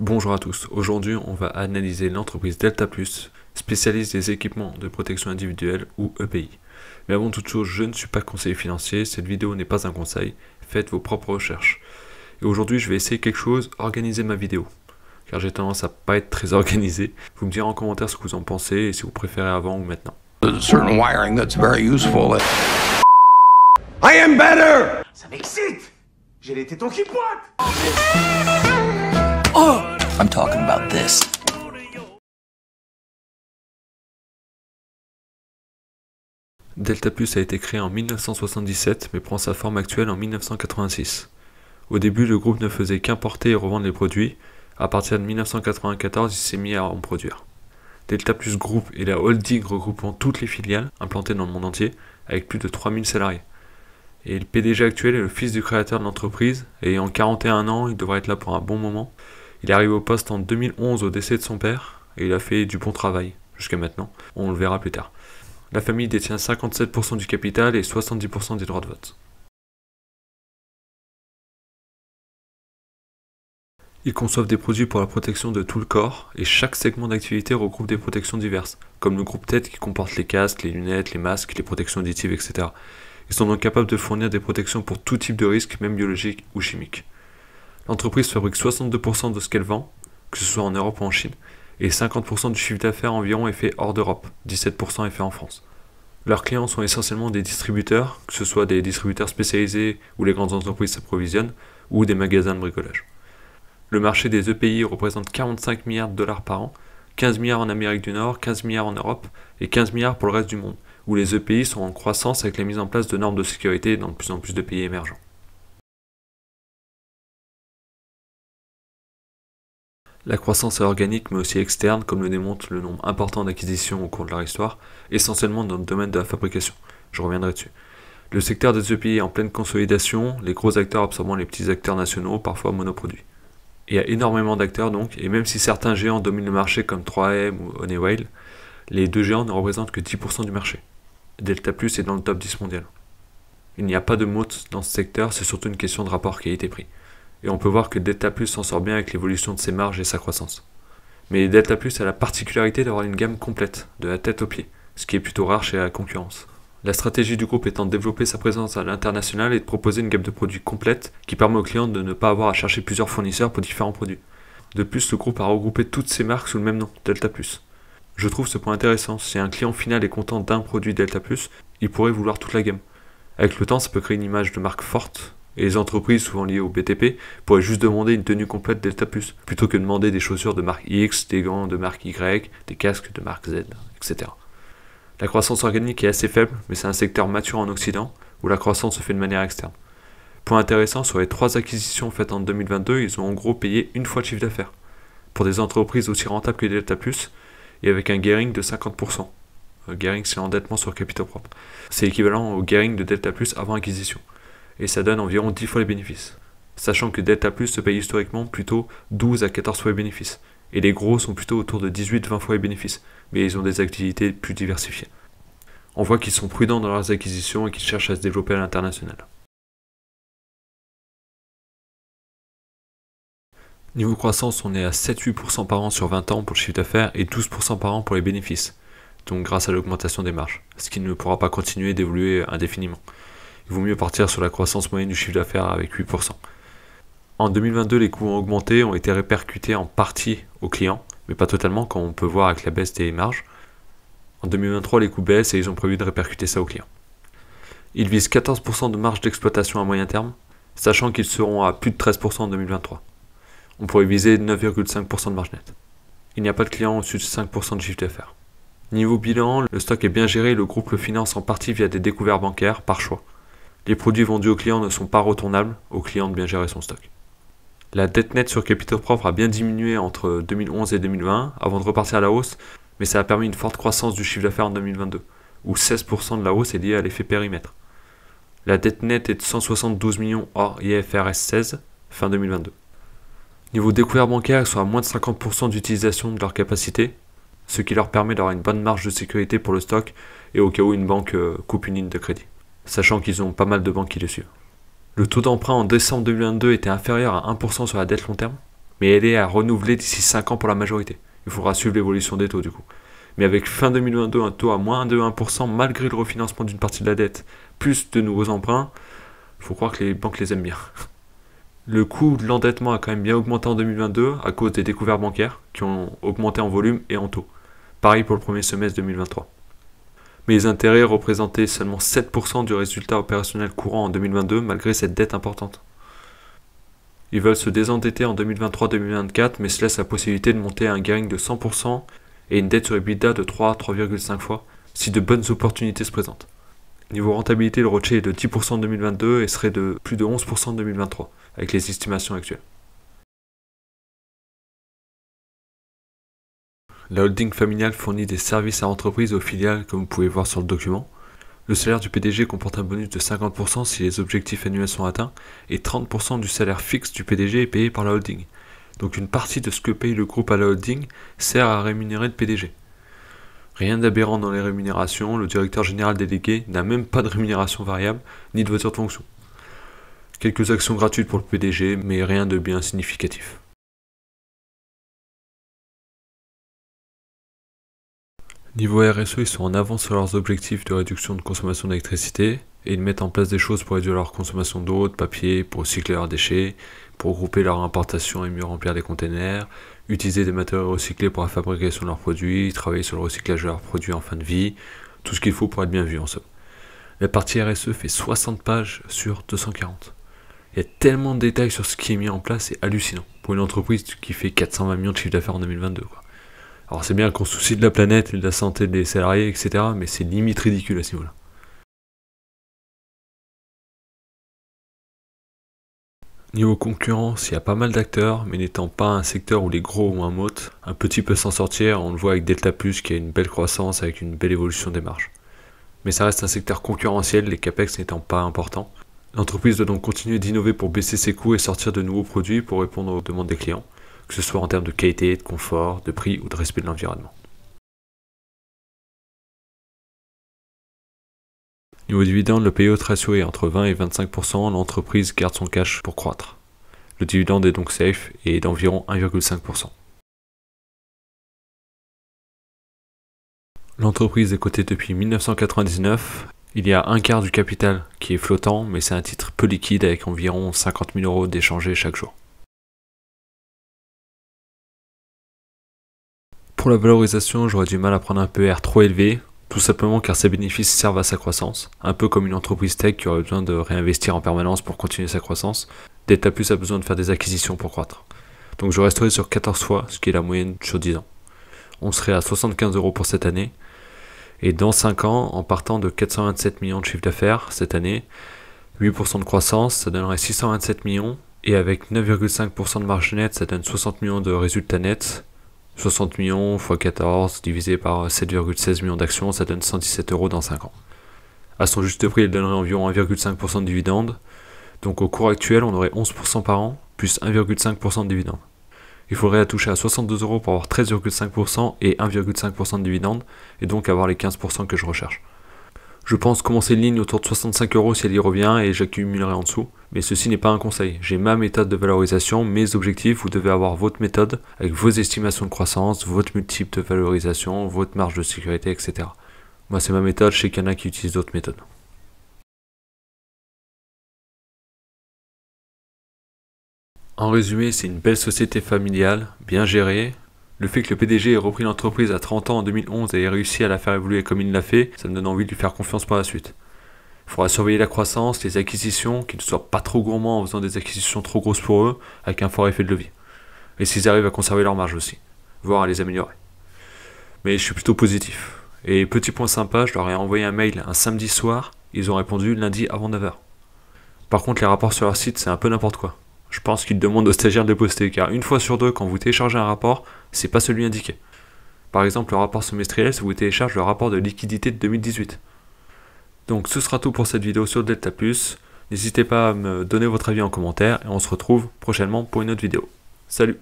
Bonjour à tous, aujourd'hui on va analyser l'entreprise Delta Plus, spécialiste des équipements de protection individuelle ou EPI. Mais avant toute chose, je ne suis pas conseiller financier, cette vidéo n'est pas un conseil, faites vos propres recherches. Et aujourd'hui je vais essayer quelque chose, organiser ma vidéo. Car j'ai tendance à pas être très organisé. Vous me direz en commentaire ce que vous en pensez et si vous préférez avant ou maintenant. I am better Ça m'excite J'ai les tétons qui pointent Oh! I'm talking about this. Delta Plus a été créé en 1977 mais prend sa forme actuelle en 1986. Au début, le groupe ne faisait qu'importer et revendre les produits. À partir de 1994, il s'est mis à en produire. Delta Plus Group est la holding regroupant toutes les filiales implantées dans le monde entier avec plus de 3000 salariés. Et le PDG actuel est le fils du créateur de l'entreprise, et en 41 ans, il devrait être là pour un bon moment. Il est arrivé au poste en 2011 au décès de son père et il a fait du bon travail jusqu'à maintenant. On le verra plus tard. La famille détient 57% du capital et 70% des droits de vote. Ils conçoivent des produits pour la protection de tout le corps et chaque segment d'activité regroupe des protections diverses, comme le groupe tête qui comporte les casques, les lunettes, les masques, les protections auditives, etc. Ils sont donc capables de fournir des protections pour tout type de risque, même biologique ou chimique. L'entreprise fabrique 62% de ce qu'elle vend, que ce soit en Europe ou en Chine, et 50% du chiffre d'affaires environ est fait hors d'Europe, 17% est fait en France. Leurs clients sont essentiellement des distributeurs, que ce soit des distributeurs spécialisés où les grandes entreprises s'approvisionnent, ou des magasins de bricolage. Le marché des EPI représente 45 milliards de dollars par an, 15 milliards en Amérique du Nord, 15 milliards en Europe et 15 milliards pour le reste du monde, où les EPI sont en croissance avec la mise en place de normes de sécurité dans de plus en plus de pays émergents. La croissance est organique mais aussi externe, comme le démontre le nombre important d'acquisitions au cours de leur histoire, essentiellement dans le domaine de la fabrication. Je reviendrai dessus. Le secteur des EPI est en pleine consolidation, les gros acteurs absorbant les petits acteurs nationaux, parfois monoproduits. Il y a énormément d'acteurs donc, et même si certains géants dominent le marché comme 3M ou Honeywell, les deux géants ne représentent que 10% du marché. Delta Plus est dans le top 10 mondial. Il n'y a pas de mots dans ce secteur, c'est surtout une question de rapport qui a été pris et on peut voir que Delta Plus s'en sort bien avec l'évolution de ses marges et sa croissance. Mais Delta Plus a la particularité d'avoir une gamme complète, de la tête aux pieds, ce qui est plutôt rare chez la concurrence. La stratégie du groupe étant de développer sa présence à l'international et de proposer une gamme de produits complète qui permet aux clients de ne pas avoir à chercher plusieurs fournisseurs pour différents produits. De plus, le groupe a regroupé toutes ses marques sous le même nom, Delta Plus. Je trouve ce point intéressant, si un client final est content d'un produit Delta Plus, il pourrait vouloir toute la gamme. Avec le temps, ça peut créer une image de marque forte et les entreprises souvent liées au BTP pourraient juste demander une tenue complète Delta Plus, plutôt que demander des chaussures de marque X, des gants de marque Y, des casques de marque Z, etc. La croissance organique est assez faible, mais c'est un secteur mature en Occident, où la croissance se fait de manière externe. Point intéressant, sur les trois acquisitions faites en 2022, ils ont en gros payé une fois le chiffre d'affaires, pour des entreprises aussi rentables que Delta Plus, et avec un gearing de 50%. Gearing, c'est l'endettement sur capitaux propre, C'est équivalent au gearing de Delta Plus avant acquisition et ça donne environ 10 fois les bénéfices. Sachant que Delta Plus se paye historiquement plutôt 12 à 14 fois les bénéfices, et les gros sont plutôt autour de 18-20 fois les bénéfices, mais ils ont des activités plus diversifiées. On voit qu'ils sont prudents dans leurs acquisitions et qu'ils cherchent à se développer à l'international. Niveau croissance, on est à 7-8% par an sur 20 ans pour le chiffre d'affaires et 12% par an pour les bénéfices, donc grâce à l'augmentation des marges, ce qui ne pourra pas continuer d'évoluer indéfiniment il vaut mieux partir sur la croissance moyenne du chiffre d'affaires avec 8%. En 2022, les coûts ont augmenté, ont été répercutés en partie aux clients, mais pas totalement, comme on peut voir avec la baisse des marges. En 2023, les coûts baissent et ils ont prévu de répercuter ça aux clients. Ils visent 14% de marge d'exploitation à moyen terme, sachant qu'ils seront à plus de 13% en 2023. On pourrait viser 9,5% de marge nette. Il n'y a pas de client au-dessus de 5% de chiffre d'affaires. Niveau bilan, le stock est bien géré et le groupe le finance en partie via des découvertes bancaires par choix. Les produits vendus aux clients ne sont pas retournables, au client de bien gérer son stock. La dette nette sur capitaux propres a bien diminué entre 2011 et 2020 avant de repartir à la hausse, mais ça a permis une forte croissance du chiffre d'affaires en 2022, où 16% de la hausse est liée à l'effet périmètre. La dette nette est de 172 millions hors IFRS 16 fin 2022. Niveau découvert bancaire, ils sont à moins de 50% d'utilisation de leur capacité, ce qui leur permet d'avoir une bonne marge de sécurité pour le stock et au cas où une banque euh, coupe une ligne de crédit sachant qu'ils ont pas mal de banques qui le suivent. Le taux d'emprunt en décembre 2022 était inférieur à 1% sur la dette long terme, mais elle est à renouveler d'ici 5 ans pour la majorité. Il faudra suivre l'évolution des taux du coup. Mais avec fin 2022 un taux à moins de 1% malgré le refinancement d'une partie de la dette, plus de nouveaux emprunts, il faut croire que les banques les aiment bien. Le coût de l'endettement a quand même bien augmenté en 2022 à cause des découvertes bancaires qui ont augmenté en volume et en taux. Pareil pour le premier semestre 2023 mais les intérêts représentaient seulement 7% du résultat opérationnel courant en 2022 malgré cette dette importante. Ils veulent se désendetter en 2023-2024 mais se laissent la possibilité de monter à un gain de 100% et une dette sur EBITDA de 3 à 3,5 fois si de bonnes opportunités se présentent. Niveau rentabilité, le rocher est de 10% en 2022 et serait de plus de 11% en 2023 avec les estimations actuelles. La holding familiale fournit des services à entreprise aux filiales comme vous pouvez voir sur le document. Le salaire du PDG comporte un bonus de 50% si les objectifs annuels sont atteints et 30% du salaire fixe du PDG est payé par la holding. Donc une partie de ce que paye le groupe à la holding sert à rémunérer le PDG. Rien d'aberrant dans les rémunérations, le directeur général délégué n'a même pas de rémunération variable ni de voiture de fonction. Quelques actions gratuites pour le PDG, mais rien de bien significatif. Niveau RSE, ils sont en avance sur leurs objectifs de réduction de consommation d'électricité et ils mettent en place des choses pour réduire leur consommation d'eau, de papier, pour recycler leurs déchets, pour regrouper leur importation et mieux remplir des containers, utiliser des matériaux recyclés pour la fabrication de leurs produits, travailler sur le recyclage de leurs produits en fin de vie, tout ce qu'il faut pour être bien vu en somme. La partie RSE fait 60 pages sur 240. Il y a tellement de détails sur ce qui est mis en place, c'est hallucinant pour une entreprise qui fait 420 millions de chiffre d'affaires en 2022. Quoi. Alors c'est bien qu'on se soucie de la planète et de la santé des salariés, etc., mais c'est limite ridicule à ce niveau-là. Niveau concurrence, il y a pas mal d'acteurs, mais n'étant pas un secteur où les gros ont un mot, un petit peut s'en sortir, on le voit avec Delta Plus qui a une belle croissance avec une belle évolution des marges. Mais ça reste un secteur concurrentiel, les capex n'étant pas importants. L'entreprise doit donc continuer d'innover pour baisser ses coûts et sortir de nouveaux produits pour répondre aux demandes des clients que ce soit en termes de qualité, de confort, de prix ou de respect de l'environnement. Niveau dividende, le payout ratio est entre 20 et 25%, l'entreprise garde son cash pour croître. Le dividende est donc safe et est d'environ 1,5%. L'entreprise est cotée depuis 1999. Il y a un quart du capital qui est flottant, mais c'est un titre peu liquide avec environ 50 000 euros d'échangés chaque jour. Pour la valorisation, j'aurais du mal à prendre un PR e trop élevé, tout simplement car ses bénéfices servent à sa croissance, un peu comme une entreprise tech qui aurait besoin de réinvestir en permanence pour continuer sa croissance. Delta Plus a besoin de faire des acquisitions pour croître. Donc je resterai sur 14 fois, ce qui est la moyenne sur 10 ans. On serait à 75 euros pour cette année. Et dans 5 ans, en partant de 427 millions de chiffre d'affaires cette année, 8% de croissance, ça donnerait 627 millions. Et avec 9,5% de marge nette, ça donne 60 millions de résultats nets. 60 millions x 14 divisé par 7,16 euh, millions d'actions, ça donne 117 euros dans 5 ans. À son juste prix, elle donnerait environ 1,5% de dividendes. Donc au cours actuel, on aurait 11% par an, plus 1,5% de dividendes. Il faudrait toucher à 62 euros pour avoir 13,5% et 1,5% de dividendes, et donc avoir les 15% que je recherche. Je pense commencer une ligne autour de 65 euros si elle y revient et j'accumulerai en dessous. Mais ceci n'est pas un conseil. J'ai ma méthode de valorisation, mes objectifs, vous devez avoir votre méthode avec vos estimations de croissance, votre multiple de valorisation, votre marge de sécurité, etc. Moi, c'est ma méthode, je sais qu'il y en a qui utilisent d'autres méthodes. En résumé, c'est une belle société familiale, bien gérée, le fait que le PDG ait repris l'entreprise à 30 ans en 2011 et ait réussi à la faire évoluer comme il l'a fait, ça me donne envie de lui faire confiance par la suite. Il faudra surveiller la croissance, les acquisitions, qu'ils ne soient pas trop gourmands en faisant des acquisitions trop grosses pour eux, avec un fort effet de levier. Et s'ils arrivent à conserver leur marge aussi, voire à les améliorer. Mais je suis plutôt positif. Et petit point sympa, je leur ai envoyé un mail un samedi soir, ils ont répondu lundi avant 9h. Par contre, les rapports sur leur site, c'est un peu n'importe quoi je pense qu'il demande aux stagiaires de poster, car une fois sur deux, quand vous téléchargez un rapport, c'est pas celui indiqué. Par exemple, le rapport semestriel, si vous téléchargez le rapport de liquidité de 2018. Donc ce sera tout pour cette vidéo sur Delta Plus. N'hésitez pas à me donner votre avis en commentaire et on se retrouve prochainement pour une autre vidéo. Salut